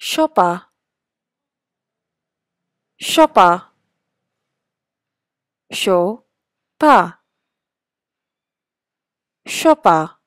Shoppa. Shoppa. Shoppa. pa